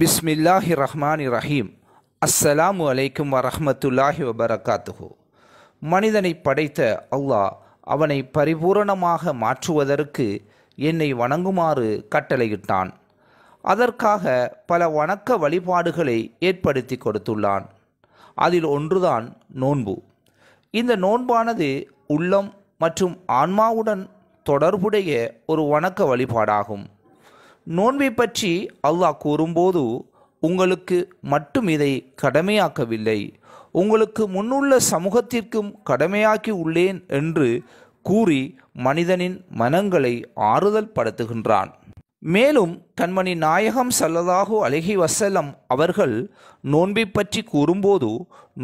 பிஸ்மில்லாஹி ரஹ்மான் இரஹீம் அஸ்ஸலாமு அலைக்கும் வரஹமத்துல்லாஹி வபரகாத்துஹு மனிதனை படைத்த அல்லாஹ் அவனை பரிபூரணமாக மாற்றுவதற்கு என்னை வணங்குமாறு கட்டளையிட்டான் அதற்காக பல வணக்க வழிபாடுகளை ஏற்படுத்தி கொடுத்துள்ளான் அதில் ஒன்றுதான் நோன்பு இந்த நோன்பானது உள்ளம் மற்றும் ஆன்மாவுடன் தொடர்புடைய ஒரு வணக்க வழிபாடாகும் நோன்பை பற்றி அல்லாஹ் கூறும்போது உங்களுக்கு மட்டும் இதை கடமையாக்கவில்லை உங்களுக்கு முன்னுள்ள சமூகத்திற்கும் கடமையாக்கி உள்ளேன் என்று கூறி மனிதனின் மனங்களை ஆறுதல் படுத்துகின்றான் மேலும் கண்மணி நாயகம் சல்லதாகு அழகி வசலம் அவர்கள் நோன்பை பற்றி கூறும்போது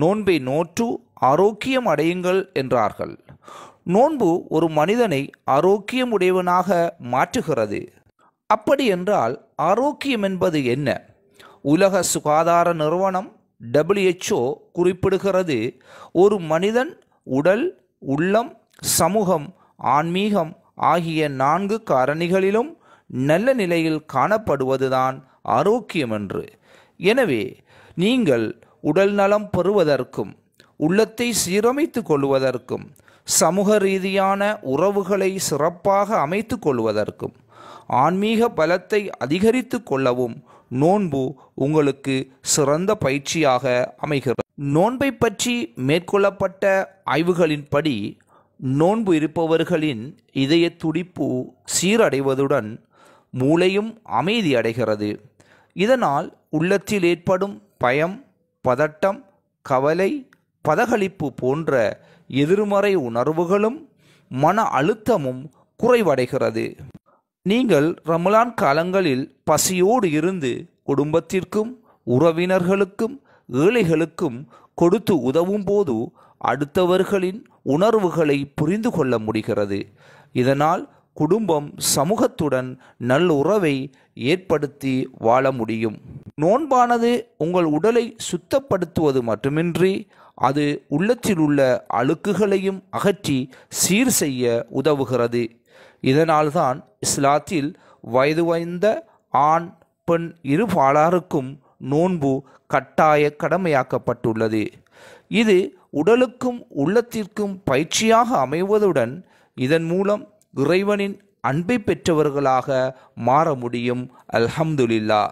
நோன்பை நோற்று ஆரோக்கியம் அடையுங்கள் என்றார்கள் நோன்பு ஒரு மனிதனை ஆரோக்கியமுடையவனாக மாற்றுகிறது அப்படி என்றால் ஆரோக்கியம் என்பது என்ன உலக சுகாதார நிறுவனம் டபிள்யூஹெச்ஓ குறிப்பிடுகிறது ஒரு மனிதன் உடல் உள்ளம் சமூகம் ஆன்மீகம் ஆகிய நான்கு காரணிகளிலும் நல்ல நிலையில் காணப்படுவதுதான் ஆரோக்கியம் என்று எனவே நீங்கள் உடல் நலம் பெறுவதற்கும் உள்ளத்தை சீரமைத்து கொள்வதற்கும் சமூக ரீதியான உறவுகளை சிறப்பாக அமைத்து கொள்வதற்கும் ஆன்மீக பலத்தை அதிகரித்து கொள்ளவும் நோன்பு உங்களுக்கு சிறந்த பயிற்சியாக அமைகிறது நோன்பை பற்றி மேற்கொள்ளப்பட்ட ஆய்வுகளின்படி நோன்பு இருப்பவர்களின் இதய துடிப்பு சீரடைவதுடன் மூளையும் அமைதி அடைகிறது இதனால் உள்ளத்தில் ஏற்படும் பயம் பதட்டம் கவலை பதகளிப்பு போன்ற எதிர்மறை உணர்வுகளும் மன அழுத்தமும் குறைவடைகிறது நீங்கள் ரமலான் காலங்களில் பசியோடு இருந்து குடும்பத்திற்கும் உறவினர்களுக்கும் ஏழைகளுக்கும் கொடுத்து உதவும் போது அடுத்தவர்களின் உணர்வுகளை புரிந்து கொள்ள முடிகிறது இதனால் குடும்பம் சமூகத்துடன் நல்லுறவை ஏற்படுத்தி வாழ முடியும் நோன்பானது உங்கள் உடலை சுத்தப்படுத்துவது மட்டுமின்றி அது உள்ளத்தில் உள்ள அழுக்குகளையும் அகற்றி சீர் செய்ய உதவுகிறது இதனால்தான் இஸ்லாத்தில் வயது வாய்ந்த ஆண் பெண் இரு பாலாருக்கும் நோன்பு கட்டாய கடமையாக்கப்பட்டுள்ளது இது உடலுக்கும் உள்ளத்திற்கும் பயிற்சியாக அமைவதுடன் இதன் மூலம் இறைவனின் அன்பை பெற்றவர்களாக மாற முடியும் அல்ஹம்துலில்லா